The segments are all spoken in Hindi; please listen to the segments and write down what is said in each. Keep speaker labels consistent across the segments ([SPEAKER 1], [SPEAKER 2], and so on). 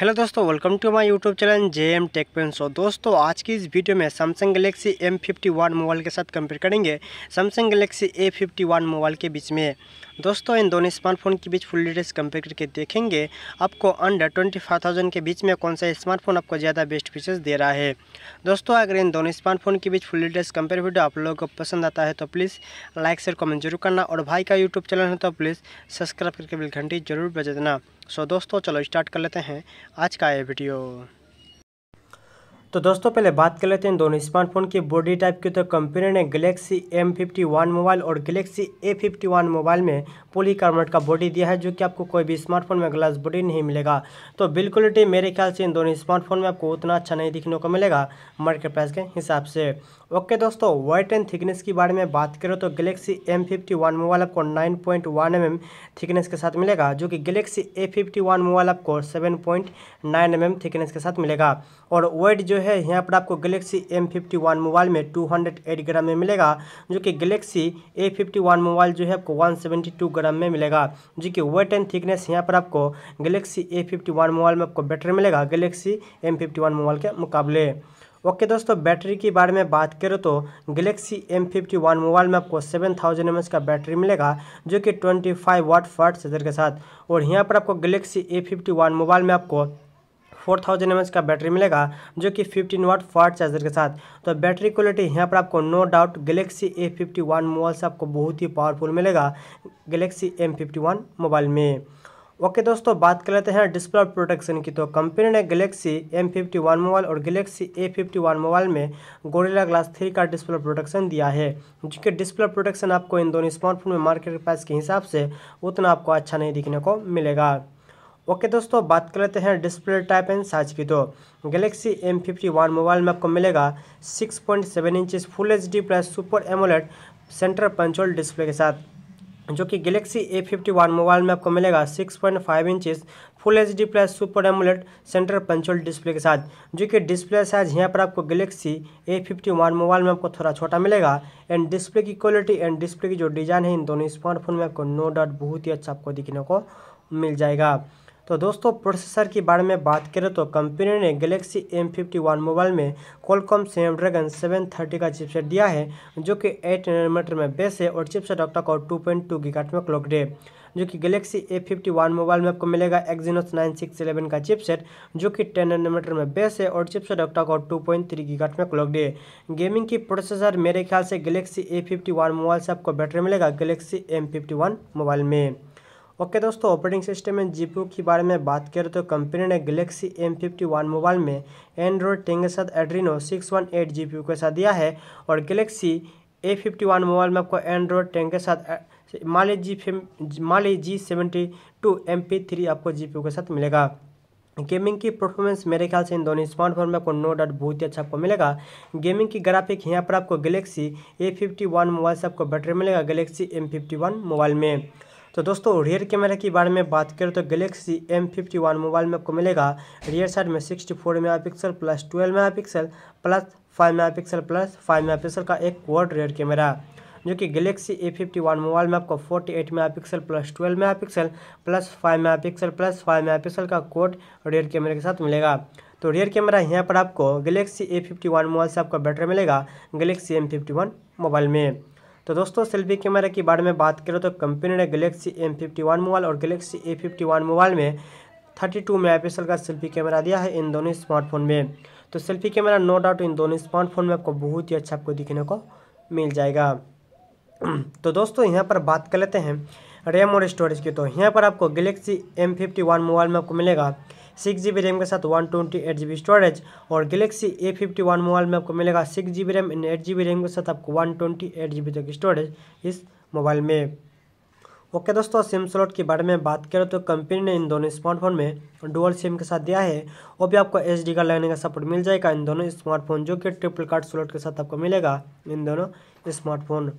[SPEAKER 1] हेलो दोस्तों welcome to my YouTube channel J M tech pen show दोस्तों आज की इस वीडियो में Samsung Galaxy M fifty one mobile के साथ कंपेयर करेंगे Samsung Galaxy A fifty one mobile के बीच में दोस्तों इन दोनों स्मार्टफोन के बीच फुल डिटेल्स कंपेयर करके देखेंगे आपको अंडर ट्वेंटी फाइव थाउजेंड के बीच में कौन सा स्मार्टफोन आपको ज़्यादा बेस्ट फीचर्स दे रहा है दोस्तों अगर इन दोनों स्मार्टफोन के बीच फुल डिटेल्स कंपेयर वीडियो आप लोगों को पसंद आता है तो प्लीज़ लाइक शेयर कमेंट जरूर करना और भाई का यूट्यूब चैनल है तो प्लीज़ सब्सक्राइब करके बिल घंटी जरूर बजा देना सो दोस्तों चलो स्टार्ट कर लेते हैं आज का ये वीडियो तो दोस्तों पहले बात कर लेते हैं दोनों स्मार्टफोन की बॉडी टाइप की तो कंपनी ने Galaxy M fifty one mobile और Galaxy A fifty one mobile में पोलीकार्बोनेट का बॉडी दिया है जो कि आपको कोई भी स्मार्टफोन में ग्लास बॉडी नहीं मिलेगा तो बिल्कुल ही मेरे ख्याल से इन दोनों स्मार्टफोन में आपको उतना अच्छा नहीं दिखने को मिलेगा मार्केट प्राइस के हिसाब से ओके दोस्तों वाइट एंड थिकनेस के बारे में बात करें तो Galaxy M fifty one mobile आपको nine point one M M thickness के साथ मिलेगा जो कि Galaxy A fifty one mobile आपको seven point nine M M thickness के साथ मिलेगा और वाइट जो है है यहाँ पर आपको Galaxy M fifty one mobile में टू हंड्रेड एट ग्राम में मिलेगा जो कि Galaxy A fifty one mobile जो है आपको वन सेवेंटी टू ग्राम में मिलेगा जो कि वेट एंड थिकनेस यहाँ पर आपको Galaxy A fifty one mobile में आपको बेटर मिलेगा Galaxy M fifty one mobile के मुकाबले ओके okay, दोस्तों बैटरी के बारे में बात करें तो Galaxy M fifty one mobile में आपको सेवन थाउजेंड एम का बैटरी मिलेगा जो कि ट्वेंटी फाइव वाट फर्ट चार्जर के साथ और यहाँ पर आपको Galaxy A fifty one mobile में आपको फोर थाउजेंड एम का बैटरी मिलेगा जो कि फिफ्टीन वाट फास्ट चार्जर के साथ तो बैटरी क्वालिटी यहाँ पर आपको no doubt Galaxy A fifty one mobile से आपको बहुत ही पावरफुल मिलेगा Galaxy M fifty one mobile में ओके दोस्तों बात कर लेते हैं डिस्प्ले प्रोटेक्शन की तो कंपनी ने Galaxy M fifty one mobile और Galaxy A fifty one mobile में गोरेला ग्लास थ्री का डिस्प्ले प्रोटेक्शन दिया है जो कि डिस्प्ले प्रोटेक्शन आपको इन दोनों स्मार्टफोन में मार्केट प्राइस के हिसाब से उतना आपको अच्छा नहीं दिखने को मिलेगा ओके दोस्तों बात कर लेते हैं डिस्प्ले टाइप एंड साइज की तो Galaxy M fifty one mobile में आपको मिलेगा six point seven inches full H D plus super AMOLED centre punch hole display के साथ जो कि Galaxy A fifty one mobile में आपको मिलेगा six point five inches full H D plus super AMOLED centre punch hole display के साथ जो कि डिस्प्ले साइज यहाँ पर आपको Galaxy A fifty one mobile में आपको थोड़ा छोटा मिलेगा एंड डिस्प्ले की क्वालिटी एंड डिस्प्ले की जो डिज़ाइन है इन दोनों स्मार्टफोन में आपको नो डाउट बहुत ही अच्छा आपको दिखने को मिल जाएगा तो दोस्तों प्रोसेसर के बारे में बात करें तो कंपनी ने Galaxy M fifty one mobile में Qualcomm Snapdragon seven thirty का चिपसेट दिया है जो कि एट नैनोमीटर में बेस है और chipset octacore two point two गीगाट में क्लॉक डे जो कि Galaxy A fifty one mobile में आपको मिलेगा एक्जीनोस नाइन सिक्स एलेवन का चिपसेट जो कि टेन नैनोमीटर में बेस है और chipset octacore two point three गीगाट में क्लॉक डे गेमिंग की प्रोसेसर मेरे ख्याल से Galaxy A fifty one mobile से आपको बैटरी मिलेगा Galaxy M fifty one mobile में ओके दोस्तों ऑपरेटिंग सिस्टम में जीपीओ के बारे में बात करें तो कंपनी ने Galaxy M fifty one mobile में एंड्रॉयड टेन के साथ Adreno six one eight G के साथ दिया है और Galaxy A fifty one mobile में आपको एंड्रॉयड टेन के साथ Mali G Mali G seventy two M P three आपको जी के साथ मिलेगा गेमिंग की परफॉर्मेंस मेरे ख्याल से इन दोनों स्मार्टफोन में आपको नो डाउट बहुत ही अच्छा आपको मिलेगा गेमिंग की ग्राफिक यहाँ पर आपको Galaxy A fifty one mobile से आपको बैटरी मिलेगा Galaxy M fifty one mobile में तो दोस्तों रियर कैमरा के बारे में बात करें तो Galaxy M fifty one mobile में आपको मिलेगा रियर साइड में sixty four megapixel plus twelve megapixel plus five megapixel plus five megapixel का एक वर्ड रियर कैमरा जो कि Galaxy A fifty one mobile में आपको forty eight megapixel plus twelve megapixel plus five megapixel plus five megapixel का कोड रियर कैमरे के साथ मिलेगा तो रियर कैमरा यहाँ पर आपको Galaxy A fifty one mobile से आपको बैटरी मिलेगा Galaxy M fifty one mobile में तो दोस्तों सेल्फी कैमरा के बारे में बात करें तो कंपनी ने Galaxy M fifty one mobile और Galaxy A fifty one mobile में थर्टी टू का सेल्फी कैमरा दिया है इन दोनों स्मार्टफोन में तो सेल्फी कैमरा नो डाउट इन दोनों स्मार्टफोन में आपको बहुत ही अच्छा आपको दिखने को मिल जाएगा तो दोस्तों यहाँ पर बात कर लेते हैं रैम और स्टोरेज की तो यहाँ पर आपको Galaxy M fifty one mobile में आपको मिलेगा सिक्स जी बी रैम के साथ one twenty eight G B storage और Galaxy A fifty one mobile में आपको मिलेगा six G B RAM and eight G B RAM के साथ आपको one twenty eight G B तक स्टोरेज इस मोबाइल में ओके दोस्तों सिम स्लॉट के बारे में बात करें तो कंपनी ने इन दोनों स्मार्टफोन में डुअल सिम के साथ दिया है और भी आपको एच का लगने का सपोर्ट मिल जाएगा इन दोनों स्मार्टफोन जो कि ट्रिपल कार्ड स्लॉट के साथ आपको मिलेगा इन दोनों स्मार्टफोन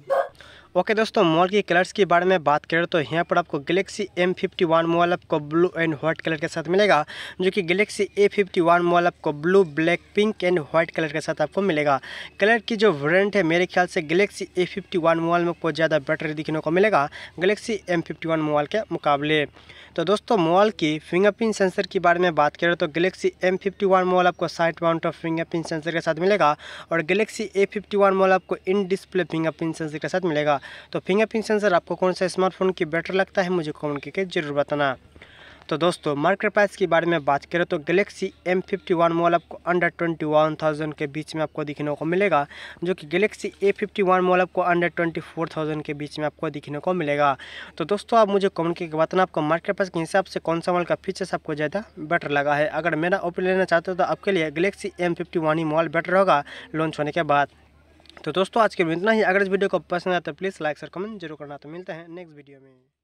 [SPEAKER 1] ओके दोस्तों मॉल की कलर्स के बारे में बात करें तो यहाँ पर आपको Galaxy M fifty one mobile आपको ब्लू एंड व्हाइट कलर के साथ मिलेगा जो कि Galaxy A fifty one mobile आपको blue black pink and white colour के साथ आपको मिलेगा कलर की जो वेरियंट है मेरे ख्याल से Galaxy A fifty one mobile में आपको ज़्यादा बेटर दिखने को मिलेगा Galaxy M fifty one mobile के मुकाबले तो दोस्तों मोबाइल की फिंगरप्रिंट सेंसर के बारे में बात करें तो Galaxy M fifty one mobile आपको side mount of fingerprint sensor के साथ मिलेगा और Galaxy A fifty one mobile आपको इन डिस्प्ले फिंगरप्रिंट सेंसर के साथ मिलेगा होगा तो फिंगरप्रिंट सेंसर आपको कौन सा स्मार्टफोन की बेटर लगता है मुझे कमेंट करके जरूर बताना तो दोस्तों मार्केट प्राइस के बारे में बात करें तो Galaxy M fifty one mobile आपको अंडर ट्वेंटी वन थाउजेंड के बीच में आपको दिखने को मिलेगा जो कि Galaxy A fifty one mobile आपको अंडर ट्वेंटी फोर थाउजेंड के बीच में आपको दिखने को मिलेगा तो दोस्तों आप मुझे कमेंट करके बताना आपको मार्केट प्राइस के हिसाब से कौन सा मोबाइल का फीचर्स आपको ज़्यादा बेटर लगा है अगर मेरा ओपिनियन लेना चाहते हो तो आपके लिए गलेक्सी एम फिफ्टी वन ही मोबाइल बेटर होगा लॉन्च होने के बाद तो दोस्तों आज के वीडियो इतना ही अगर इस वीडियो को पसंद आया तो प्लीज़ लाइक और कमेंट जरूर करना तो मिलते हैं नेक्स्ट वीडियो में